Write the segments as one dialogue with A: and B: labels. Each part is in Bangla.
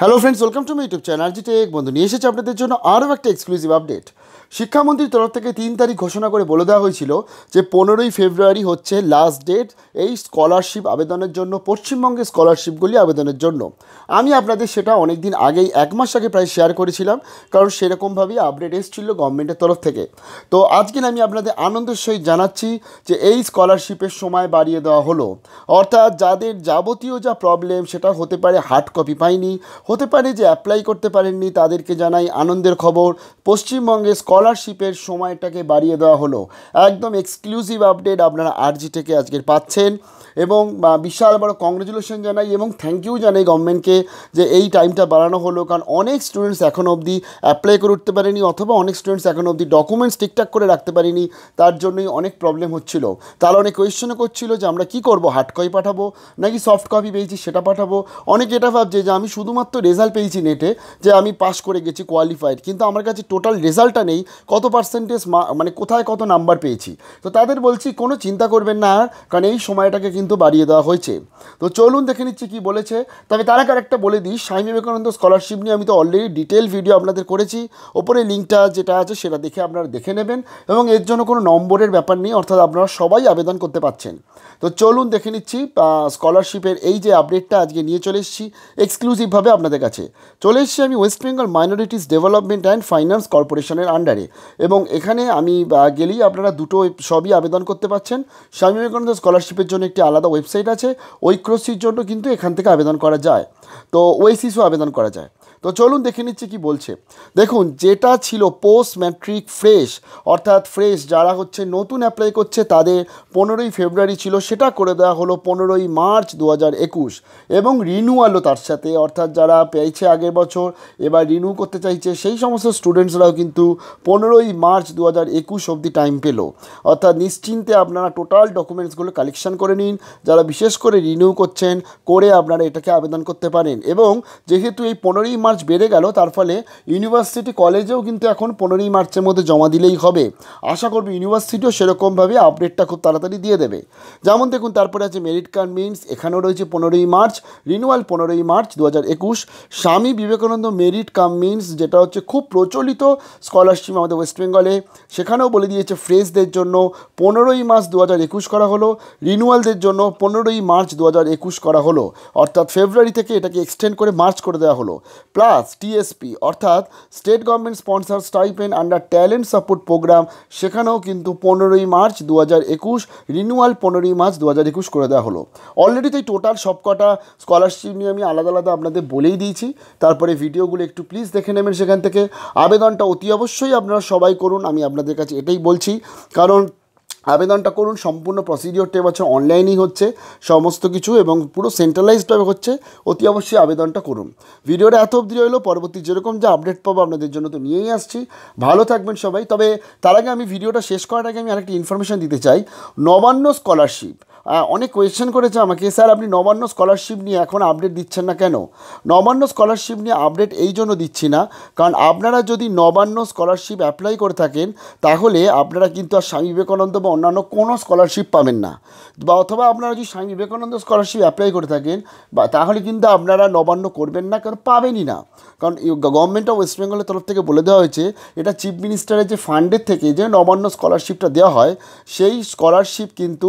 A: hello friends welcome to my YouTube channel G tech বন্ধু নিয়ে এসেছে আপনাদের জন্য আরও একটা এক্সক্লুসিভ আপডেট শিক্ষামন্ত্রীর তরফ থেকে তিন তারিখ ঘোষণা করে বলে দেওয়া হয়েছিল যে পনেরোই ফেব্রুয়ারি হচ্ছে লাস্ট ডেট এই স্কলারশিপ আবেদনের জন্য পশ্চিমবঙ্গের স্কলারশিপগুলি আবেদনের জন্য আমি আপনাদের সেটা অনেক দিন আগেই এক মাস আগে প্রায় শেয়ার করেছিলাম কারণ সেরকমভাবেই আপডেট এসেছিল গভর্নমেন্টের তরফ থেকে তো আজকে আমি আপনাদের আনন্দের সহিত জানাচ্ছি যে এই স্কলারশিপের সময় বাড়িয়ে দেওয়া হলো অর্থাৎ যাদের যাবতীয় যা প্রবলেম সেটা হতে পারে হার্ড কপি পাইনি হতে পারে যে অ্যাপ্লাই করতে পারেননি তাদেরকে জানাই আনন্দের খবর পশ্চিমবঙ্গে স্কলারশিপের সময়টাকে বাড়িয়ে দেওয়া হলো একদম এক্সক্লুসিভ আপডেট আপনারা আরজি থেকে আজকের পাচ্ছেন এবং বিশাল বড় কংগ্রেচুলেশন জানাই এবং থ্যাংক ইউ জানাই গভর্নমেন্টকে যে এই টাইমটা বাড়ানো হলো কারণ অনেক স্টুডেন্টস এখনও অবধি অ্যাপ্লাই করে উঠতে পারেনি অথবা অনেক স্টুডেন্টস এখনও অবধি ডকুমেন্টস ঠিকঠাক করে রাখতে পারেনি তার জন্যই অনেক প্রবলেম হচ্ছিল তারা অনেক কোয়েশ্চনও করছিল যে আমরা কি করব হার্ড কপি পাঠাবো নাকি সফট কপি পেয়েছি সেটা পাঠাবো অনেক এটা ভাবছে যে আমি শুধুমাত্র তো রেজাল্ট পেয়েছি নেটে যে আমি পাস করে গেছি কোয়ালিফাইড কিন্তু আমার কাছে টোটাল রেজাল্টটা নেই কত পার্সেন্টেজ মানে কোথায় কত নাম্বার পেয়েছি তো তাদের বলছি কোনো চিন্তা করবেন না কারণ এই সময়টাকে কিন্তু বাড়িয়ে দেওয়া হয়েছে তো চলুন দেখে নিচ্ছি কী বলেছে তবে তারা একটা বলে দিই স্বামী বিবেকানন্দ স্কলারশিপ নিয়ে আমি তো অলরেডি ডিটেল ভিডিও আপনাদের করেছি ওপরে লিঙ্কটা যেটা আছে সেটা দেখে আপনারা দেখে নেবেন এবং এর জন্য কোনো নম্বরের ব্যাপার নেই অর্থাৎ আপনারা সবাই আবেদন করতে পারছেন তো চলুন দেখে নিচ্ছি স্কলারশিপের এই যে আপডেটটা আজকে নিয়ে চলে এসেছি এক্সক্লুসিভভাবে আপনাদের কাছে চলে এসেছি আমি West Bengal minorities development and finance কর্পোরেশনের আন্ডারে এবং এখানে আমি গেলেই আপনারা দুটো সবই আবেদন করতে পারছেন স্বামী বিবেকানন্দ স্কলারশিপের জন্য একটি আলাদা ওয়েবসাইট আছে ক্রসির জন্য কিন্তু এখান থেকে আবেদন করা যায় তো ওই শিশু আবেদন করা যায় তো চলুন দেখে নিচ্ছি কি বলছে দেখুন যেটা ছিল পোস্ট ম্যাট্রিক ফ্রেশ অর্থাৎ ফ্রেশ যারা হচ্ছে নতুন অ্যাপ্লাই করছে তাদের পনেরোই ফেব্রুয়ারি ছিল সেটা করে দেওয়া হলো পনেরোই মার্চ দু একুশ এবং রিনিউয়ালও তার সাথে অর্থাৎ যারা পেয়েছে আগের বছর এবার রিনিউ করতে চাইছে সেই সমস্ত স্টুডেন্টসরাও কিন্তু পনেরোই মার্চ দু হাজার একুশ অবধি টাইম পেল অর্থাৎ নিশ্চিন্তে আপনারা টোটাল ডকুমেন্টসগুলো কালেকশান করে নিন যারা বিশেষ করে রিনিউ করছেন করে আপনারা এটাকে আবেদন করতে পারেন এবং যেহেতু এই পনেরোই মার্চ মার্চ বেড়ে গেল তার ফলে ইউনিভার্সিটি কলেজেও কিন্তু এখন পনেরোই মার্চের মধ্যে জমা দিলেই হবে আশা করবো ইউনিভার্সিটিও সেরকমভাবে আপডেটটা খুব তাড়াতাড়ি দিয়ে দেবে যেমন দেখুন তারপরে আছে মেরিট কার্ড মিনস এখানেও রয়েছে পনেরোই মার্চ রিনুয়াল পনেরোই মার্চ দু স্বামী বিবেকানন্দ মেরিট কাম মিনস যেটা হচ্ছে খুব প্রচলিত স্কলারশিপ আমাদের ওয়েস্ট বেঙ্গলে সেখানেও বলে দিয়েছে ফ্রেশদের জন্য পনেরোই মার্চ দু করা হলো রিনুয়ালদের জন্য পনেরোই মার্চ দু করা হলো অর্থাৎ ফেব্রুয়ারি থেকে এটাকে এক্সটেন্ড করে মার্চ করে দেওয়া হলো প্লাস প্লাস টিএসপি অর্থাৎ state government sponsor stipend under talent support programme সেখানেও কিন্তু পনেরোই মার্চ দু হাজার একুশ রিনিউয়াল পনেরোই মার্চ দু হাজার একুশ করে দেওয়া হলো অলরেডি তো এই টোটাল সবকটা স্কলারশিপ নিয়ে আমি আলাদা আলাদা আপনাদের বলেই দিয়েছি তারপরে ভিডিওগুলো একটু প্লিজ দেখে নেবেন সেখান থেকে আবেদনটা অতি অবশ্যই আপনারা সবাই করুন আমি আপনাদের কাছে এটাই বলছি কারণ আবেদনটা করুন সম্পূর্ণ প্রসিডিওরটা এবছর অনলাইনেই হচ্ছে সমস্ত কিছু এবং পুরো সেন্ট্রালাইজডভাবে হচ্ছে অতি অবশ্যই আবেদনটা করুন ভিডিওটা এত অবধি রইলো পরবর্তী যেরকম যা আপডেট পাবো আপনাদের জন্য তো নিয়েই আসছি ভালো থাকবেন সবাই তবে তার আগে আমি ভিডিওটা শেষ করার আগে আমি আরেকটি ইনফরমেশান দিতে চাই নবান্ন স্কলারশিপ অনেক কোয়েশ্চেন করেছে আমাকে স্যার আপনি নবান্ন স্কলারশিপ নিয়ে এখন আপডেট দিচ্ছেন না কেন নবান্ন স্কলারশিপ নিয়ে আপডেট এই জন্য দিচ্ছি না কারণ আপনারা যদি নবান্ন স্কলারশিপ অ্যাপ্লাই করে থাকেন তাহলে আপনারা কিন্তু আর স্বামী বিবেকানন্দ বা অন্যান্য কোনো স্কলারশিপ পাবেন না বা অথবা আপনারা যদি স্বামী বিবেকানন্দ স্কলারশিপ অ্যাপ্লাই করে থাকেন বা তাহলে কিন্তু আপনারা নবান্ন করবেন না কারণ পাবেনই না কারণ গভর্নমেন্ট অফ ওয়েস্ট বেঙ্গলের তরফ থেকে বলে দেওয়া হয়েছে এটা চিফ মিনিস্টারের যে ফান্ডের থেকে যে নবান্ন স্কলারশিপটা দেওয়া হয় সেই স্কলারশিপ কিন্তু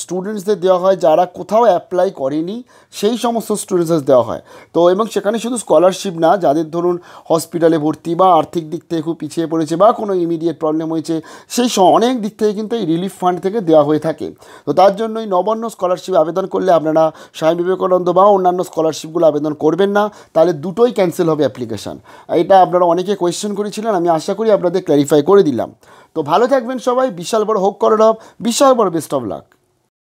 A: স্টুডেন্টসদের দেওয়া হয় যারা কোথাও অ্যাপ্লাই করেনি সেই সমস্ত স্টুডেন্টসদের দেওয়া হয় তো এবং সেখানে শুধু স্কলারশিপ না যাদের ধরুন হসপিটালে ভর্তি বা আর্থিক দিক থেকে খুব পিছিয়ে পড়েছে বা কোনো ইমিডিয়েট প্রবলেম হয়েছে সেই অনেক দিক থেকে কিন্তু পর্যন্ত এই রিলিফ ফান্ড থেকে দেওয়া হয়ে থাকে তো তার জন্যই নবান্ন স্কলারশিপ আবেদন করলে আপনারা স্বামী বিবেকানন্দ বা অন্যান্য স্কলারশিপগুলো আবেদন করবেন না তাহলে দুটোই ক্যান্সেল হবে অ্যাপ্লিকেশান এটা আপনারা অনেকে কোয়েশ্চেন করেছিলেন আমি আশা করি আপনাদের ক্ল্যারিফাই করে দিলাম তো ভালো থাকবেন সবাই বিশাল বড় হোক করব বিশাল বড় বেস্ট অফ লাক